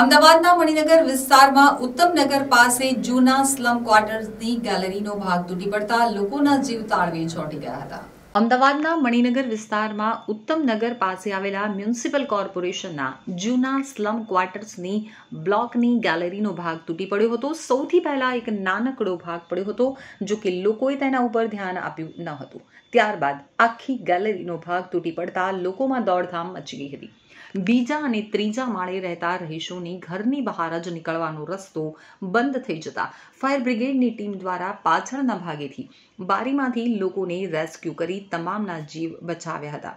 અમદાવાદના મણિનગર વિસ્તારમાં ઉત્તમનગર પાસે જૂના સ્લમ ક્વાર્ટર્સની ગેલેરીનો ભાગ તૂટી પડતા લોકોના જીવ તાળવે ચોંટી ગયા હતા અમદાવાદના મણિનગર વિસ્તારમાં ઉત્તમનગર પાસે આવેલા મ્યુનિસિપલ કોર્પોરેશનના જૂના સ્લમ ક્વાર્ટર્સની બ્લોકની ગેલેરીનો ભાગ તૂટી પડ્યો હતો સૌથી પહેલા એક નાનકડો ભાગ પડ્યો હતો જો કે લોકોએ તેના ઉપર ધ્યાન આપ્યું ન હતું ત્યારબાદ આખી ગેલેરીનો ભાગ તૂટી પડતા લોકોમાં દોડધામ મચી ગઈ હતી બીજા અને ત્રીજા માળે રહેતા રહીશોની ઘરની બહાર જ નીકળવાનો રસ્તો બંધ થઈ જતા ફાયર બ્રિગેડની ટીમ દ્વારા પાછળના ભાગેથી બારીમાંથી લોકોને રેસ્ક્યુ કરી તમામના જીવ બચાવ્યા હતા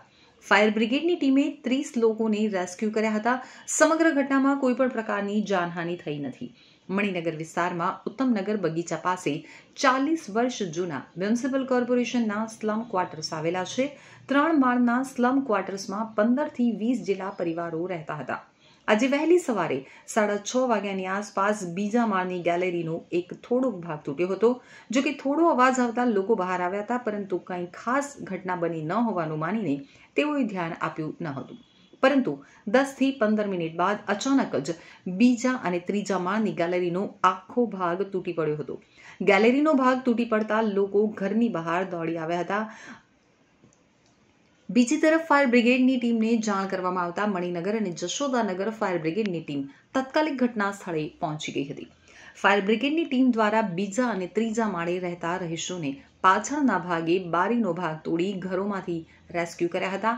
ફાયર બ્રિગેડની ટીમે ત્રીસ લોકોને રેસ્ક્યુ કર્યા હતા સમગ્ર ઘટનામાં કોઈ પણ પ્રકારની જાનહાની થઈ નથી મણિનગર વિસ્તારમાં ઉત્તમનગર બગીચા પાસે ચાલીસ વર્ષ જૂના મ્યુનિસિપલ કોર્પોરેશનના સ્લમ ક્વાર્ટર્સ આવેલા છે ત્રણ માળના સ્લમ ક્વાર્ટર્સમાં પંદરથી વીસ જિલ્લા પરિવારો રહેતા હતા આજે વહેલી સવારે સાડા છ વાગ્યાની આસપાસ બીજા માળની ગેલેરીનો એક થોડોક ભાગ તૂટ્યો હતો જો કે થોડો અવાજ આવતા લોકો બહાર આવ્યા હતા પરંતુ કંઈ ખાસ ઘટના બની ન હોવાનું માનીને તેઓએ ધ્યાન આપ્યું ન હતું પરંતુ દસથી પંદર મિનિટ બાદ અચાનક જ બીજા અને ત્રીજા માળની ગેલેરીનો આખો ભાગ તૂટી પડ્યો હતો ગેલેરીનો ભાગ તૂટી પડતા લોકો ઘરની બહાર દોડી આવ્યા હતા બીજી તરફ ફાયર બ્રિગેડની ટીમને જાણ કરવામાં આવતા મણિનગર અને જશોદાનગર ફાયર બ્રિગેડની ટીમ તાત્કાલિક ઘટના સ્થળે પહોંચી ગઈ હતી ફાયર બ્રિગેડની ટીમ દ્વારા બીજા અને ત્રીજા માળે રહેતા રહીશોને પાછળના ભાગે બારીનો ભાગ તોડી ઘરોમાંથી રેસ્ક્યુ કર્યા હતા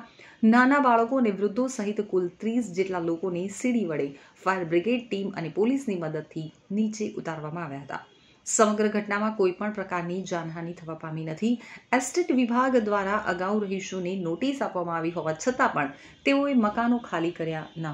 નાના બાળકો અને વૃદ્ધો સહિત કુલ ત્રીસ જેટલા લોકોને સીડી વડે ફાયર બ્રિગેડ ટીમ અને પોલીસની મદદથી નીચે ઉતારવામાં આવ્યા હતા સમગ્ર ઘટનામાં કોઈપણ પ્રકારની જાનહાની થવા પામી નથી એસ્ટેટ વિભાગ દ્વારા અગાઉ રહીશોને નોટિસ આપવામાં આવી હોવા છતાં પણ તેઓએ મકાનો ખાલી કર્યા ન